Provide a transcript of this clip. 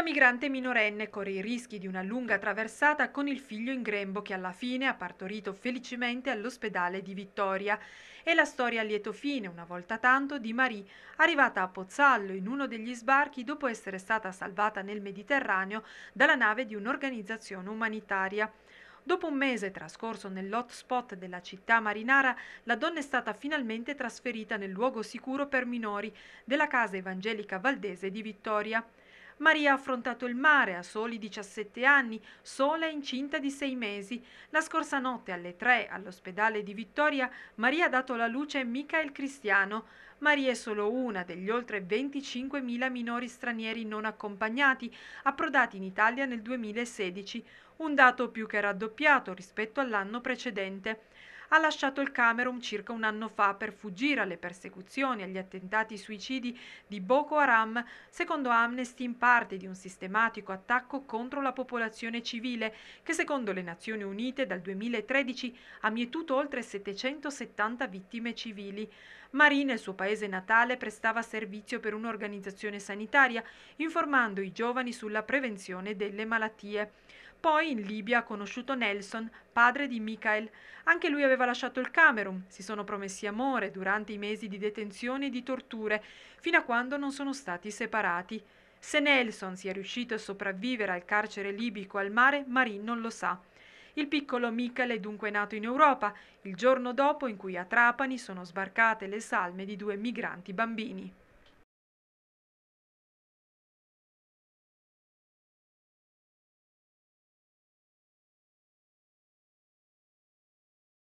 Una migrante minorenne corre i rischi di una lunga traversata con il figlio in grembo che alla fine ha partorito felicemente all'ospedale di Vittoria. È la storia a lieto fine, una volta tanto, di Marie, arrivata a Pozzallo in uno degli sbarchi dopo essere stata salvata nel Mediterraneo dalla nave di un'organizzazione umanitaria. Dopo un mese trascorso nell'hotspot della città marinara, la donna è stata finalmente trasferita nel luogo sicuro per minori della casa evangelica valdese di Vittoria. Maria ha affrontato il mare a soli 17 anni, sola e incinta di sei mesi. La scorsa notte alle 3 all'ospedale di Vittoria Maria ha dato la luce a Michael Cristiano. Maria è solo una degli oltre 25.000 minori stranieri non accompagnati approdati in Italia nel 2016, un dato più che raddoppiato rispetto all'anno precedente ha lasciato il Camerun circa un anno fa per fuggire alle persecuzioni e agli attentati suicidi di Boko Haram, secondo Amnesty in parte di un sistematico attacco contro la popolazione civile che secondo le Nazioni Unite dal 2013 ha mietuto oltre 770 vittime civili. Marie nel suo paese natale prestava servizio per un'organizzazione sanitaria informando i giovani sulla prevenzione delle malattie. Poi in Libia ha conosciuto Nelson, padre di Michael. Anche lui aveva lasciato il Camerun, si sono promessi amore durante i mesi di detenzione e di torture, fino a quando non sono stati separati. Se Nelson sia riuscito a sopravvivere al carcere libico al mare, Marie non lo sa. Il piccolo Michael è dunque nato in Europa, il giorno dopo in cui a Trapani sono sbarcate le salme di due migranti bambini.